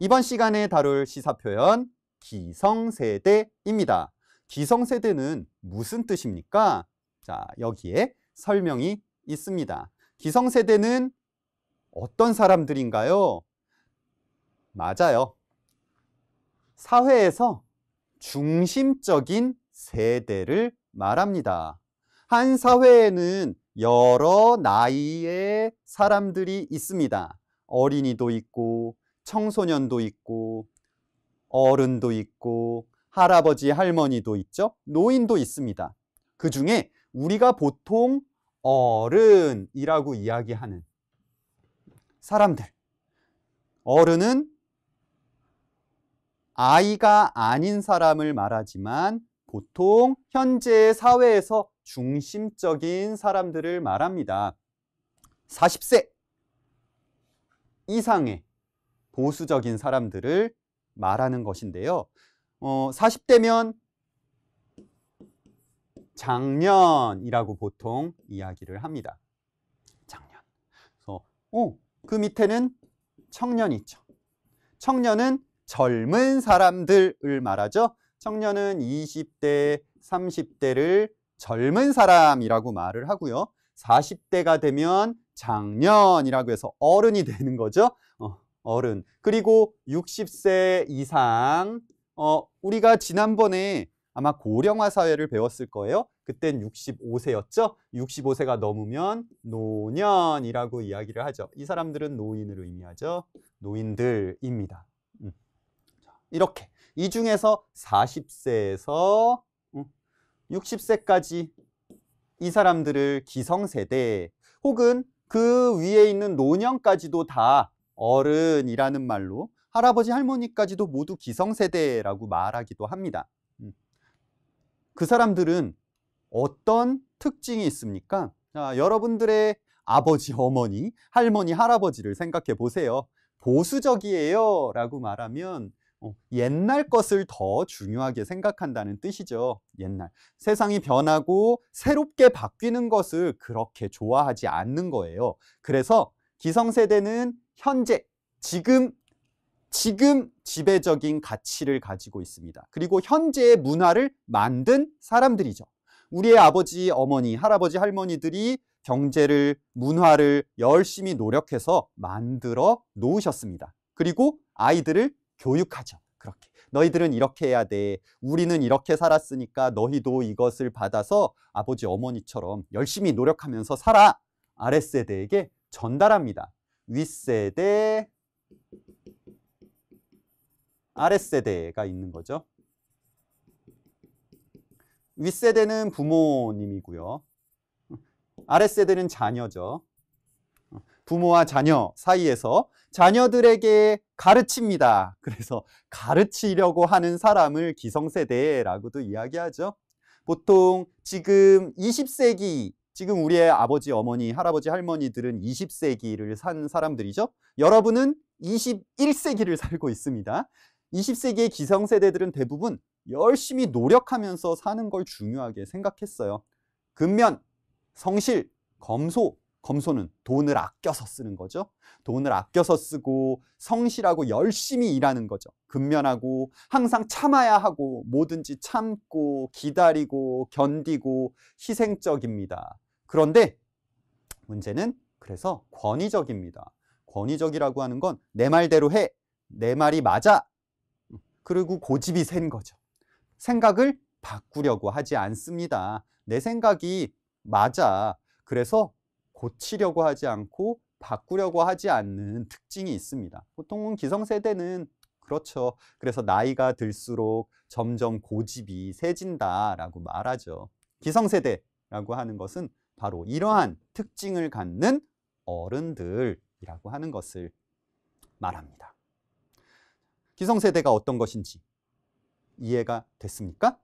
이번 시간에 다룰 시사 표현 기성세대입니다. 기성세대는 무슨 뜻입니까? 자, 여기에 설명이 있습니다. 기성세대는 어떤 사람들인가요? 맞아요. 사회에서 중심적인 세대를 말합니다. 한 사회에는 여러 나이의 사람들이 있습니다. 어린이도 있고 청소년도 있고 어른도 있고 할아버지 할머니도 있죠. 노인도 있습니다. 그 중에 우리가 보통 어른이라고 이야기하는 사람들. 어른은 아이가 아닌 사람을 말하지만 보통 현재 사회에서 중심적인 사람들을 말합니다. 40세 이상의 보수적인 사람들을 말하는 것인데요. 어, 40대면 작년이라고 보통 이야기를 합니다. 작년. 그래서 어, 그 밑에는 청년 이 있죠. 청년은 젊은 사람들을 말하죠. 청년은 20대, 30대를 젊은 사람이라고 말을 하고요. 40대가 되면 장년이라고 해서 어른이 되는 거죠. 어, 어른 그리고 60세 이상 어, 우리가 지난번에 아마 고령화 사회를 배웠을 거예요. 그땐 65세였죠. 65세가 넘으면 노년이라고 이야기를 하죠. 이 사람들은 노인을 의미하죠. 노인들입니다. 음. 이렇게 이 중에서 40세에서 60세까지 음, 이 사람들을 기성세대 혹은 그 위에 있는 노년까지도 다 어른이라는 말로 할아버지 할머니까지도 모두 기성세대라고 말하기도 합니다. 음. 그 사람들은 어떤 특징이 있습니까? 자, 여러분들의 아버지, 어머니, 할머니, 할아버지를 생각해 보세요. 보수적이에요 라고 말하면 어, 옛날 것을 더 중요하게 생각한다는 뜻이죠. 옛날. 세상이 변하고 새롭게 바뀌는 것을 그렇게 좋아하지 않는 거예요. 그래서 기성세대는 현재, 지금, 지금 지배적인 가치를 가지고 있습니다. 그리고 현재의 문화를 만든 사람들이죠. 우리의 아버지, 어머니, 할아버지, 할머니들이 경제를, 문화를 열심히 노력해서 만들어 놓으셨습니다. 그리고 아이들을 교육하죠. 그렇게. 너희들은 이렇게 해야 돼. 우리는 이렇게 살았으니까 너희도 이것을 받아서 아버지, 어머니처럼 열심히 노력하면서 살아. 아랫세대에게 전달합니다. 윗세대, 아랫세대가 있는 거죠. 윗세대는 부모님이고요. 아랫세대는 자녀죠. 부모와 자녀 사이에서 자녀들에게 가르칩니다. 그래서 가르치려고 하는 사람을 기성세대라고도 이야기하죠. 보통 지금 20세기 지금 우리의 아버지, 어머니, 할아버지, 할머니들은 20세기를 산 사람들이죠. 여러분은 21세기를 살고 있습니다. 20세기의 기성세대들은 대부분 열심히 노력하면서 사는 걸 중요하게 생각했어요. 근면, 성실, 검소. 검소는 돈을 아껴서 쓰는 거죠. 돈을 아껴서 쓰고 성실하고 열심히 일하는 거죠. 근면하고 항상 참아야 하고 뭐든지 참고 기다리고 견디고 희생적입니다. 그런데 문제는 그래서 권위적입니다. 권위적이라고 하는 건 내 말대로 해. 내 말이 맞아. 그리고 고집이 센 거죠. 생각을 바꾸려고 하지 않습니다. 내 생각이 맞아. 그래서 고치려고 하지 않고 바꾸려고 하지 않는 특징이 있습니다. 보통은 기성세대는 그렇죠. 그래서 나이가 들수록 점점 고집이 세진다라고 말하죠. 기성세대라고 하는 것은 바로 이러한 특징을 갖는 어른들이라고 하는 것을 말합니다. 기성세대가 어떤 것인지 이해가 됐습니까?